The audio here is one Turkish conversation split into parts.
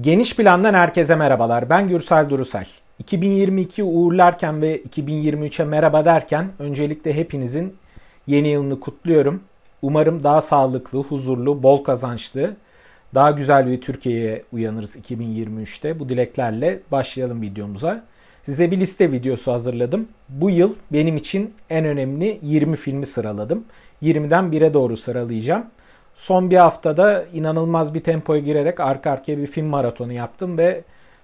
Geniş Plan'dan herkese merhabalar. Ben Gürsel Durusel. 2022'yi uğurlarken ve 2023'e merhaba derken öncelikle hepinizin yeni yılını kutluyorum. Umarım daha sağlıklı, huzurlu, bol kazançlı, daha güzel bir Türkiye'ye uyanırız 2023'te. Bu dileklerle başlayalım videomuza. Size bir liste videosu hazırladım. Bu yıl benim için en önemli 20 filmi sıraladım. 20'den 1'e doğru sıralayacağım. Son bir haftada inanılmaz bir tempoya girerek arka arkaya bir film maratonu yaptım ve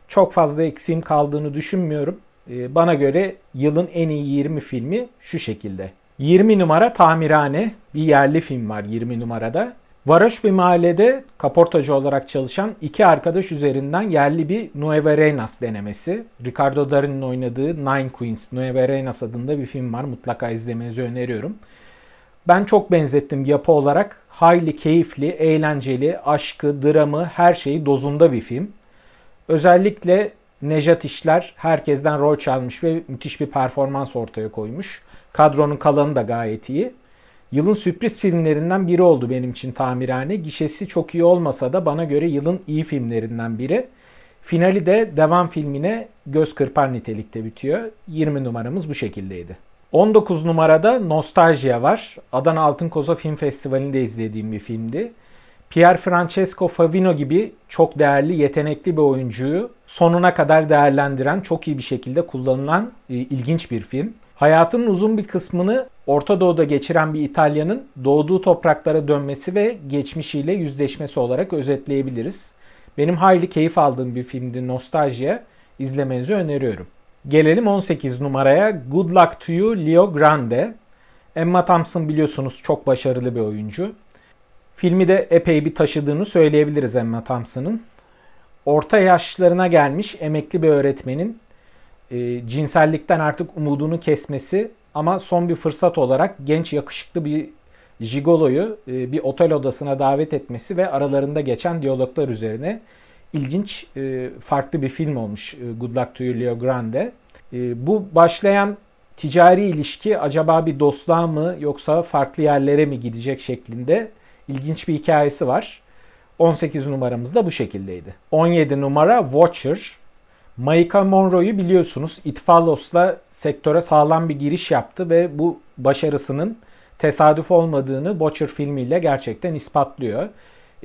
çok fazla eksiğim kaldığını düşünmüyorum. Ee, bana göre yılın en iyi 20 filmi şu şekilde. 20 numara Tamirhane bir yerli film var 20 numarada. Varoş bir mahallede kaportacı olarak çalışan iki arkadaş üzerinden yerli bir Nueva Reinas denemesi. Ricardo Darin'in oynadığı Nine Queens Nueva Reinas adında bir film var. Mutlaka izlemenizi öneriyorum. Ben çok benzettim yapı olarak. Hayli keyifli, eğlenceli, aşkı, dramı, her şeyi dozunda bir film. Özellikle Nejat İşler herkesten rol çalmış ve müthiş bir performans ortaya koymuş. Kadronun kalanı da gayet iyi. Yılın sürpriz filmlerinden biri oldu benim için tamirhane. Gişesi çok iyi olmasa da bana göre yılın iyi filmlerinden biri. Finali de devam filmine göz kırpar nitelikte bitiyor. 20 numaramız bu şekildeydi. 19 numarada Nostalgia var. Adana Altın Koza Film Festivali'nde izlediğim bir filmdi. Pier Francesco Favino gibi çok değerli, yetenekli bir oyuncuyu sonuna kadar değerlendiren, çok iyi bir şekilde kullanılan e, ilginç bir film. Hayatının uzun bir kısmını Orta Doğu'da geçiren bir İtalya'nın doğduğu topraklara dönmesi ve geçmişiyle yüzleşmesi olarak özetleyebiliriz. Benim hayli keyif aldığım bir filmdi Nostalgia. İzlemenizi öneriyorum. Gelelim 18 numaraya. Good luck to you Leo Grande. Emma Thompson biliyorsunuz çok başarılı bir oyuncu. Filmi de epey bir taşıdığını söyleyebiliriz Emma Thompson'ın. Orta yaşlarına gelmiş emekli bir öğretmenin e, cinsellikten artık umudunu kesmesi ama son bir fırsat olarak genç yakışıklı bir jigoloyu e, bir otel odasına davet etmesi ve aralarında geçen diyaloglar üzerine ilginç, e, farklı bir film olmuş e, Good Luck to You Leo Grande. E, bu başlayan ticari ilişki acaba bir dostluğa mı yoksa farklı yerlere mi gidecek şeklinde ilginç bir hikayesi var. 18 numaramız da bu şekildeydi. 17 numara Watcher. Maika Monroe'yu biliyorsunuz It sektöre sağlam bir giriş yaptı ve bu başarısının tesadüf olmadığını Watcher filmiyle gerçekten ispatlıyor.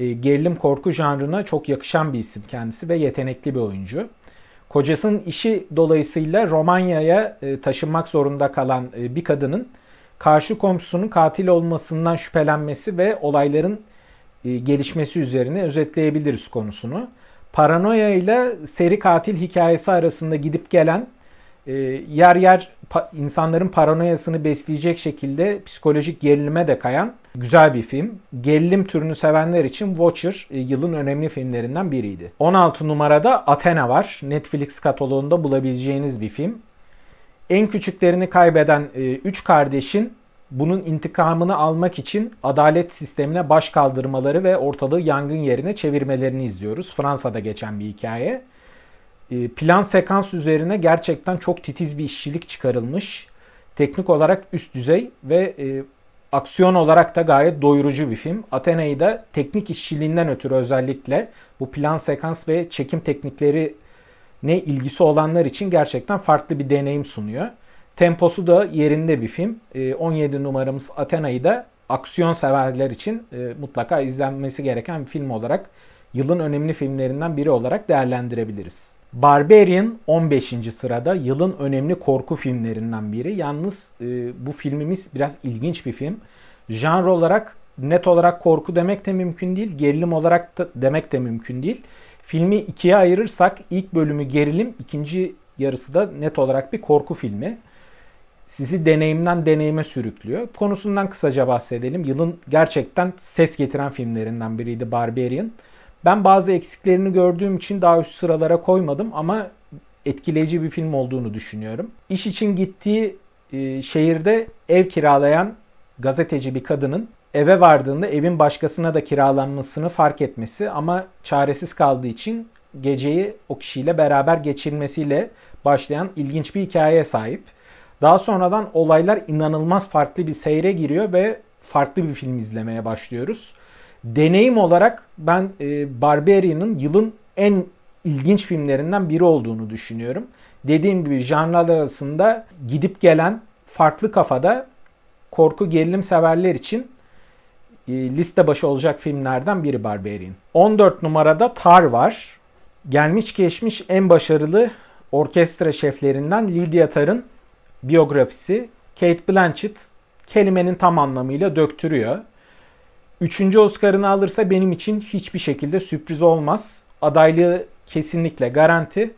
E, gerilim korku janrına çok yakışan bir isim kendisi ve yetenekli bir oyuncu. Kocasının işi dolayısıyla Romanya'ya e, taşınmak zorunda kalan e, bir kadının karşı komşusunun katil olmasından şüphelenmesi ve olayların gelişmesi üzerine özetleyebiliriz konusunu. Paranoya ile seri katil hikayesi arasında gidip gelen e, yer yer pa- insanların paranoyasını besleyecek şekilde psikolojik gerilime de kayan güzel bir film. Gerilim türünü sevenler için Watcher e, yılın önemli filmlerinden biriydi. 16 numarada Athena var. Netflix kataloğunda bulabileceğiniz bir film. En küçüklerini kaybeden 3 e, kardeşin bunun intikamını almak için adalet sistemine baş kaldırmaları ve ortalığı yangın yerine çevirmelerini izliyoruz. Fransa'da geçen bir hikaye. E, plan sekans üzerine gerçekten çok titiz bir işçilik çıkarılmış. Teknik olarak üst düzey ve e, aksiyon olarak da gayet doyurucu bir film. Athena'yı da teknik işçiliğinden ötürü özellikle bu plan sekans ve çekim teknikleri ne ilgisi olanlar için gerçekten farklı bir deneyim sunuyor. Temposu da yerinde bir film. E, 17 numaramız Athena'yı da aksiyon severler için e, mutlaka izlenmesi gereken bir film olarak yılın önemli filmlerinden biri olarak değerlendirebiliriz. Barbarian 15. sırada yılın önemli korku filmlerinden biri. Yalnız e, bu filmimiz biraz ilginç bir film. Janr olarak net olarak korku demek de mümkün değil, gerilim olarak da demek de mümkün değil. Filmi ikiye ayırırsak ilk bölümü gerilim, ikinci yarısı da net olarak bir korku filmi. Sizi deneyimden deneyime sürüklüyor. Konusundan kısaca bahsedelim. Yılın gerçekten ses getiren filmlerinden biriydi Barbarian. Ben bazı eksiklerini gördüğüm için daha üst sıralara koymadım ama etkileyici bir film olduğunu düşünüyorum. İş için gittiği e, şehirde ev kiralayan gazeteci bir kadının eve vardığında evin başkasına da kiralanmasını fark etmesi ama çaresiz kaldığı için geceyi o kişiyle beraber geçirmesiyle başlayan ilginç bir hikayeye sahip. Daha sonradan olaylar inanılmaz farklı bir seyre giriyor ve farklı bir film izlemeye başlıyoruz deneyim olarak ben e, Barbarian'ın yılın en ilginç filmlerinden biri olduğunu düşünüyorum. Dediğim gibi janralar arasında gidip gelen farklı kafada korku gerilim severler için e, liste başı olacak filmlerden biri Barbarian. 14 numarada Tar var. Gelmiş geçmiş en başarılı orkestra şeflerinden Lydia Tar'ın biyografisi Kate Blanchett kelimenin tam anlamıyla döktürüyor. Üçüncü Oscar'ını alırsa benim için hiçbir şekilde sürpriz olmaz. Adaylığı kesinlikle garanti.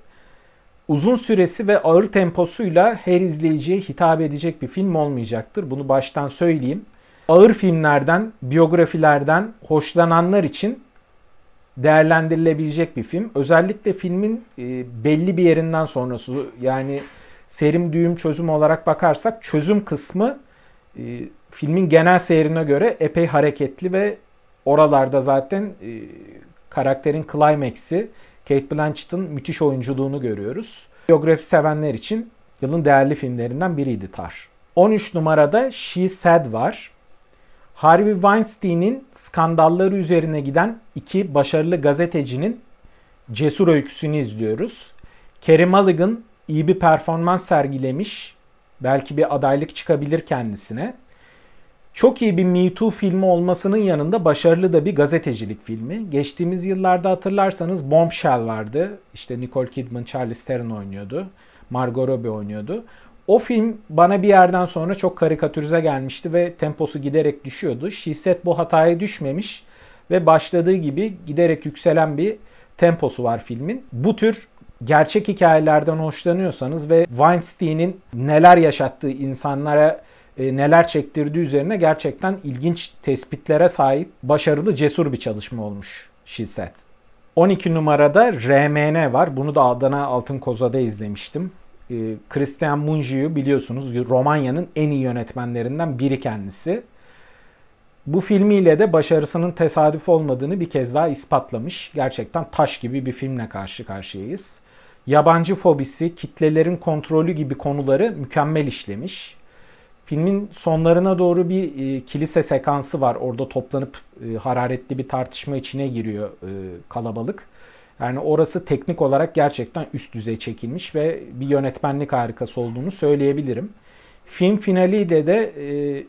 Uzun süresi ve ağır temposuyla her izleyiciye hitap edecek bir film olmayacaktır. Bunu baştan söyleyeyim. Ağır filmlerden, biyografilerden hoşlananlar için değerlendirilebilecek bir film. Özellikle filmin e, belli bir yerinden sonrası yani serim düğüm çözüm olarak bakarsak çözüm kısmı e, filmin genel seyrine göre epey hareketli ve oralarda zaten e, karakterin climax'i Kate Blanchett'ın müthiş oyunculuğunu görüyoruz. Biyografi sevenler için yılın değerli filmlerinden biriydi Tar. 13 numarada She Said var. Harvey Weinstein'in skandalları üzerine giden iki başarılı gazetecinin cesur öyküsünü izliyoruz. Kerry Mulligan iyi bir performans sergilemiş. Belki bir adaylık çıkabilir kendisine. Çok iyi bir Me Too filmi olmasının yanında başarılı da bir gazetecilik filmi. Geçtiğimiz yıllarda hatırlarsanız Bombshell vardı. İşte Nicole Kidman, Charlize Theron oynuyordu. Margot Robbie oynuyordu. O film bana bir yerden sonra çok karikatürize gelmişti ve temposu giderek düşüyordu. Şiset bu hataya düşmemiş ve başladığı gibi giderek yükselen bir temposu var filmin. Bu tür gerçek hikayelerden hoşlanıyorsanız ve Weinstein'in neler yaşattığı insanlara e, neler çektirdiği üzerine gerçekten ilginç tespitlere sahip başarılı cesur bir çalışma olmuş Şilset. 12 numarada RMN var. Bunu da Adana Altın Koza'da izlemiştim. E, Christian Mungiu biliyorsunuz Romanya'nın en iyi yönetmenlerinden biri kendisi. Bu filmiyle de başarısının tesadüf olmadığını bir kez daha ispatlamış. Gerçekten taş gibi bir filmle karşı karşıyayız. Yabancı fobisi, kitlelerin kontrolü gibi konuları mükemmel işlemiş. Filmin sonlarına doğru bir e, kilise sekansı var. Orada toplanıp e, hararetli bir tartışma içine giriyor e, kalabalık. Yani orası teknik olarak gerçekten üst düzey çekilmiş ve bir yönetmenlik harikası olduğunu söyleyebilirim. Film finaliyle de e,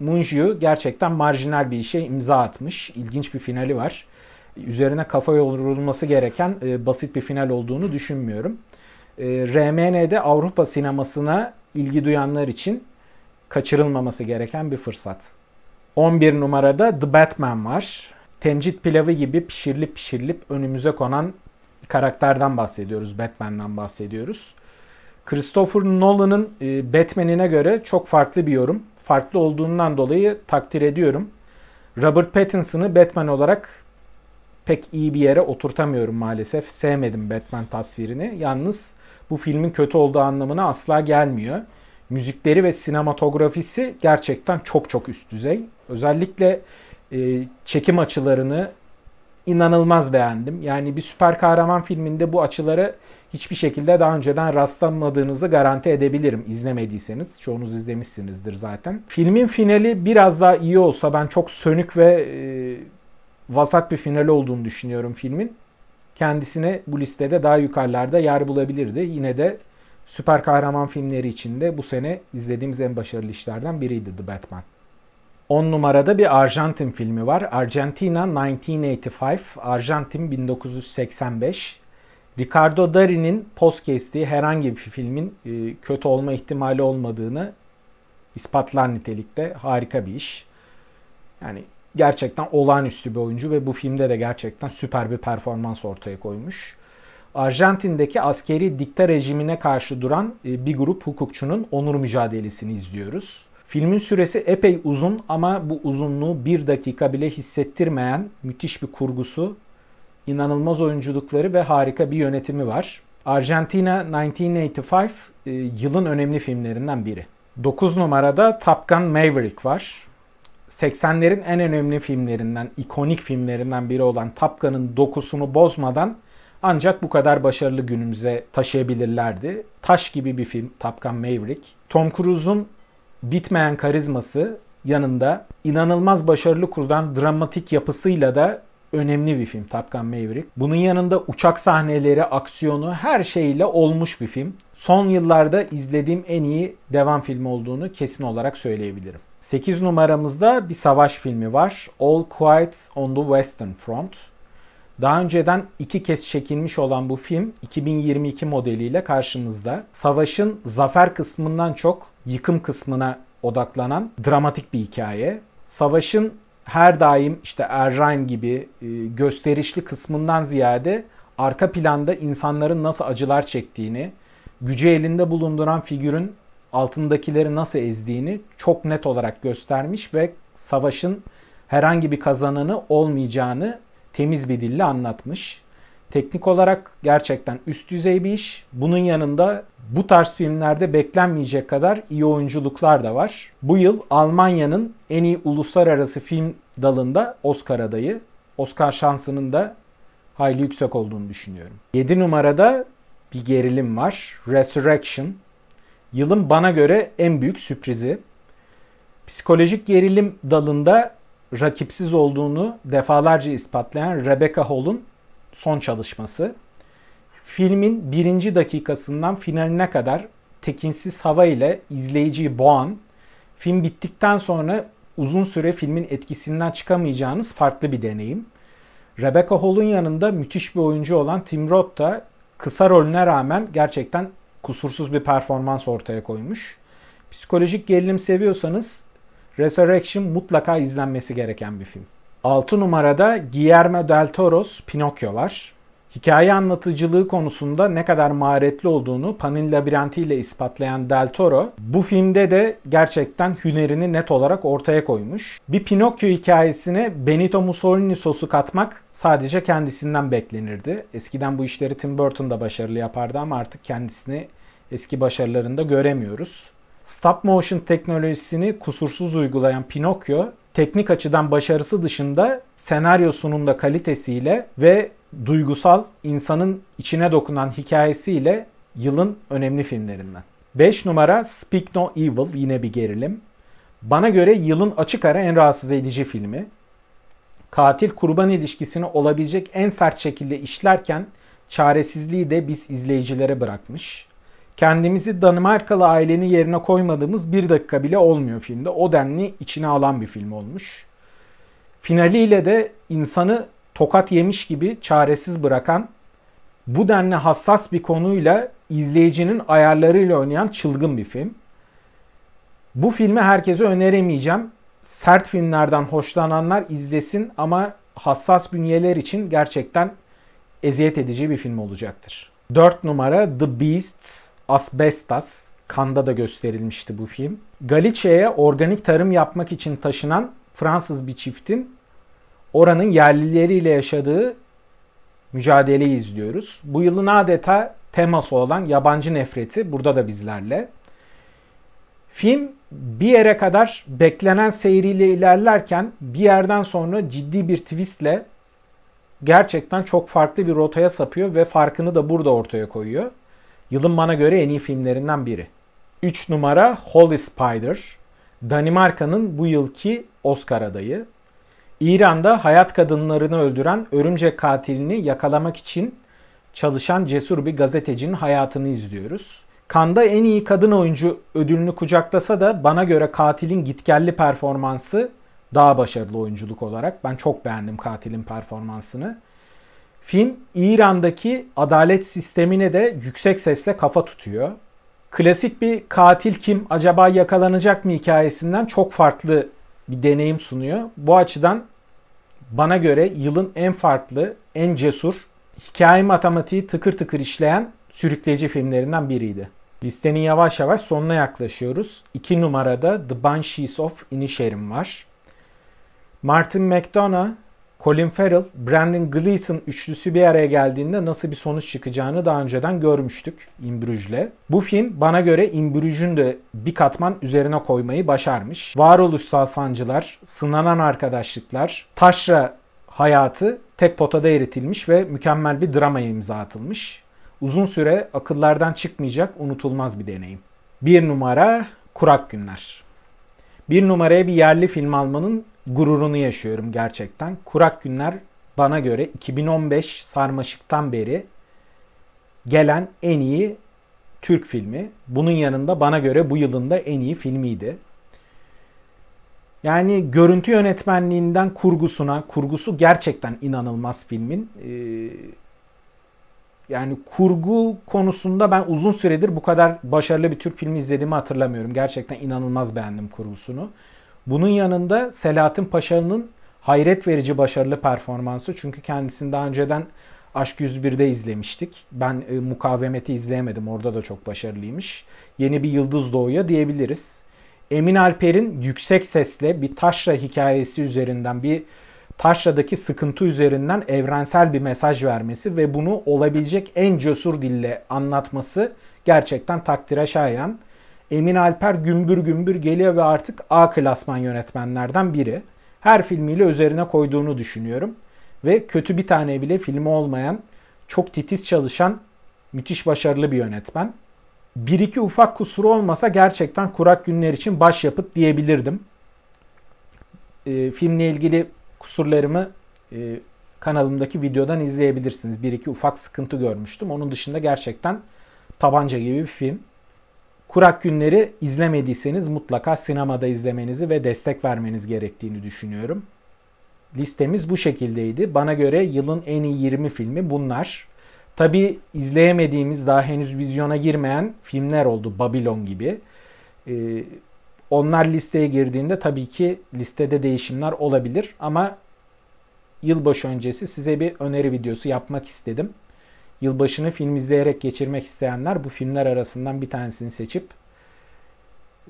Munjiu gerçekten marjinal bir işe imza atmış. İlginç bir finali var. Üzerine kafa yorulması gereken e, basit bir final olduğunu düşünmüyorum. E, RMN'de Avrupa sinemasına ilgi duyanlar için kaçırılmaması gereken bir fırsat. 11 numarada The Batman var. Temcit pilavı gibi pişirilip pişirilip önümüze konan karakterden bahsediyoruz, Batman'dan bahsediyoruz. Christopher Nolan'ın e, Batman'ine göre çok farklı bir yorum. Farklı olduğundan dolayı takdir ediyorum. Robert Pattinson'ı Batman olarak pek iyi bir yere oturtamıyorum maalesef. Sevmedim Batman tasvirini. Yalnız bu filmin kötü olduğu anlamına asla gelmiyor müzikleri ve sinematografisi gerçekten çok çok üst düzey. Özellikle e, çekim açılarını inanılmaz beğendim. Yani bir süper kahraman filminde bu açıları hiçbir şekilde daha önceden rastlanmadığınızı garanti edebilirim izlemediyseniz. Çoğunuz izlemişsinizdir zaten. Filmin finali biraz daha iyi olsa ben çok sönük ve e, vasat bir final olduğunu düşünüyorum filmin. Kendisine bu listede daha yukarılarda yer bulabilirdi. Yine de Süper kahraman filmleri içinde bu sene izlediğimiz en başarılı işlerden biriydi The Batman. 10 numarada bir Arjantin filmi var. Argentina 1985, Arjantin 1985. Ricardo Darín'in poz kestiği herhangi bir filmin e, kötü olma ihtimali olmadığını ispatlar nitelikte harika bir iş. Yani gerçekten olağanüstü bir oyuncu ve bu filmde de gerçekten süper bir performans ortaya koymuş. Arjantin'deki askeri dikta rejimine karşı duran e, bir grup hukukçunun onur mücadelesini izliyoruz. Filmin süresi epey uzun ama bu uzunluğu bir dakika bile hissettirmeyen müthiş bir kurgusu, inanılmaz oyunculukları ve harika bir yönetimi var. Argentina 1985 e, yılın önemli filmlerinden biri. 9 numarada Top Gun Maverick var. 80'lerin en önemli filmlerinden, ikonik filmlerinden biri olan Top Gun'ın dokusunu bozmadan ancak bu kadar başarılı günümüze taşıyabilirlerdi. Taş gibi bir film Top Gun Maverick. Tom Cruise'un bitmeyen karizması yanında inanılmaz başarılı kurulan dramatik yapısıyla da önemli bir film Top Gun Maverick. Bunun yanında uçak sahneleri, aksiyonu her şeyle olmuş bir film. Son yıllarda izlediğim en iyi devam filmi olduğunu kesin olarak söyleyebilirim. 8 numaramızda bir savaş filmi var. All Quiet on the Western Front. Daha önceden iki kez çekilmiş olan bu film 2022 modeliyle karşımızda. Savaşın zafer kısmından çok yıkım kısmına odaklanan dramatik bir hikaye. Savaşın her daim işte Errhein gibi e, gösterişli kısmından ziyade arka planda insanların nasıl acılar çektiğini, gücü elinde bulunduran figürün altındakileri nasıl ezdiğini çok net olarak göstermiş ve savaşın herhangi bir kazananı olmayacağını temiz bir dille anlatmış. Teknik olarak gerçekten üst düzey bir iş. Bunun yanında bu tarz filmlerde beklenmeyecek kadar iyi oyunculuklar da var. Bu yıl Almanya'nın en iyi uluslararası film dalında Oscar adayı. Oscar şansının da hayli yüksek olduğunu düşünüyorum. 7 numarada bir gerilim var. Resurrection. Yılın bana göre en büyük sürprizi. Psikolojik gerilim dalında rakipsiz olduğunu defalarca ispatlayan Rebecca Hall'un son çalışması. Filmin birinci dakikasından finaline kadar tekinsiz hava ile izleyiciyi boğan, film bittikten sonra uzun süre filmin etkisinden çıkamayacağınız farklı bir deneyim. Rebecca Hall'un yanında müthiş bir oyuncu olan Tim Roth da kısa rolüne rağmen gerçekten kusursuz bir performans ortaya koymuş. Psikolojik gerilim seviyorsanız Resurrection mutlaka izlenmesi gereken bir film. 6 numarada Guillermo del Toro's Pinokyo var. Hikaye anlatıcılığı konusunda ne kadar maharetli olduğunu Panin Labirenti ile ispatlayan Del Toro bu filmde de gerçekten hünerini net olarak ortaya koymuş. Bir Pinokyo hikayesine Benito Mussolini sosu katmak sadece kendisinden beklenirdi. Eskiden bu işleri Tim Burton da başarılı yapardı ama artık kendisini eski başarılarında göremiyoruz. Stop motion teknolojisini kusursuz uygulayan Pinokyo, teknik açıdan başarısı dışında senaryosunun da kalitesiyle ve duygusal insanın içine dokunan hikayesiyle yılın önemli filmlerinden. 5 numara Speak No Evil yine bir gerilim. Bana göre yılın açık ara en rahatsız edici filmi. Katil kurban ilişkisini olabilecek en sert şekilde işlerken çaresizliği de biz izleyicilere bırakmış kendimizi Danimarkalı ailenin yerine koymadığımız bir dakika bile olmuyor filmde. O denli içine alan bir film olmuş. Finaliyle de insanı tokat yemiş gibi çaresiz bırakan bu denli hassas bir konuyla izleyicinin ayarlarıyla oynayan çılgın bir film. Bu filmi herkese öneremeyeceğim. Sert filmlerden hoşlananlar izlesin ama hassas bünyeler için gerçekten eziyet edici bir film olacaktır. 4 numara The Beasts Asbestas, Kanda da gösterilmişti bu film. Galicia'ya organik tarım yapmak için taşınan Fransız bir çiftin oranın yerlileriyle yaşadığı mücadeleyi izliyoruz. Bu yılın adeta teması olan yabancı nefreti burada da bizlerle. Film bir yere kadar beklenen seyriyle ilerlerken bir yerden sonra ciddi bir twistle gerçekten çok farklı bir rotaya sapıyor ve farkını da burada ortaya koyuyor. Yılın bana göre en iyi filmlerinden biri. 3 numara Holy Spider. Danimarka'nın bu yılki Oscar adayı. İran'da hayat kadınlarını öldüren örümcek katilini yakalamak için çalışan cesur bir gazetecinin hayatını izliyoruz. Kanda en iyi kadın oyuncu ödülünü kucaklasa da bana göre katilin gitgelli performansı daha başarılı oyunculuk olarak. Ben çok beğendim katilin performansını. Film İran'daki adalet sistemine de yüksek sesle kafa tutuyor. Klasik bir katil kim acaba yakalanacak mı hikayesinden çok farklı bir deneyim sunuyor. Bu açıdan bana göre yılın en farklı, en cesur, hikaye matematiği tıkır tıkır işleyen sürükleyici filmlerinden biriydi. Listenin yavaş yavaş sonuna yaklaşıyoruz. İki numarada The Banshees of Inisherin var. Martin McDonagh Colin Farrell, Brandon Gleeson üçlüsü bir araya geldiğinde nasıl bir sonuç çıkacağını daha önceden görmüştük İmbrüj'le. Bu film bana göre İmbrüj'ün de bir katman üzerine koymayı başarmış. Varoluşsal sancılar, sınanan arkadaşlıklar, taşra hayatı tek potada eritilmiş ve mükemmel bir dramaya imza atılmış. Uzun süre akıllardan çıkmayacak unutulmaz bir deneyim. Bir numara Kurak Günler. Bir numaraya bir yerli film almanın gururunu yaşıyorum gerçekten. Kurak Günler bana göre 2015 sarmaşıktan beri gelen en iyi Türk filmi. Bunun yanında bana göre bu yılın da en iyi filmiydi. Yani görüntü yönetmenliğinden kurgusuna, kurgusu gerçekten inanılmaz filmin. Ee, yani kurgu konusunda ben uzun süredir bu kadar başarılı bir Türk filmi izlediğimi hatırlamıyorum. Gerçekten inanılmaz beğendim kurgusunu. Bunun yanında Selahattin Paşa'nın hayret verici başarılı performansı. Çünkü kendisini daha önceden Aşk 101'de izlemiştik. Ben e, mukavemeti izleyemedim. Orada da çok başarılıymış. Yeni bir yıldız doğuya diyebiliriz. Emin Alper'in yüksek sesle bir taşra hikayesi üzerinden bir taşradaki sıkıntı üzerinden evrensel bir mesaj vermesi ve bunu olabilecek en cesur dille anlatması gerçekten takdire şayan. Emin Alper gümbür gümbür geliyor ve artık A klasman yönetmenlerden biri. Her filmiyle üzerine koyduğunu düşünüyorum. Ve kötü bir tane bile filmi olmayan, çok titiz çalışan, müthiş başarılı bir yönetmen. Bir iki ufak kusuru olmasa gerçekten kurak günler için başyapıt diyebilirdim. E, filmle ilgili kusurlarımı e, kanalımdaki videodan izleyebilirsiniz. Bir iki ufak sıkıntı görmüştüm. Onun dışında gerçekten tabanca gibi bir film. Kurak günleri izlemediyseniz mutlaka sinemada izlemenizi ve destek vermeniz gerektiğini düşünüyorum. Listemiz bu şekildeydi. Bana göre yılın en iyi 20 filmi bunlar. Tabi izleyemediğimiz daha henüz vizyona girmeyen filmler oldu Babylon gibi. Ee, onlar listeye girdiğinde tabii ki listede değişimler olabilir ama yılbaşı öncesi size bir öneri videosu yapmak istedim yılbaşını film izleyerek geçirmek isteyenler bu filmler arasından bir tanesini seçip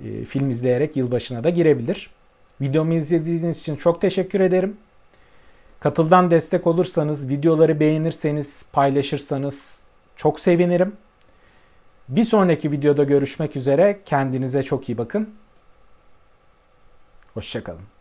e, film izleyerek yılbaşına da girebilir. Videomu izlediğiniz için çok teşekkür ederim. Katıldan destek olursanız, videoları beğenirseniz, paylaşırsanız çok sevinirim. Bir sonraki videoda görüşmek üzere. Kendinize çok iyi bakın. Hoşçakalın.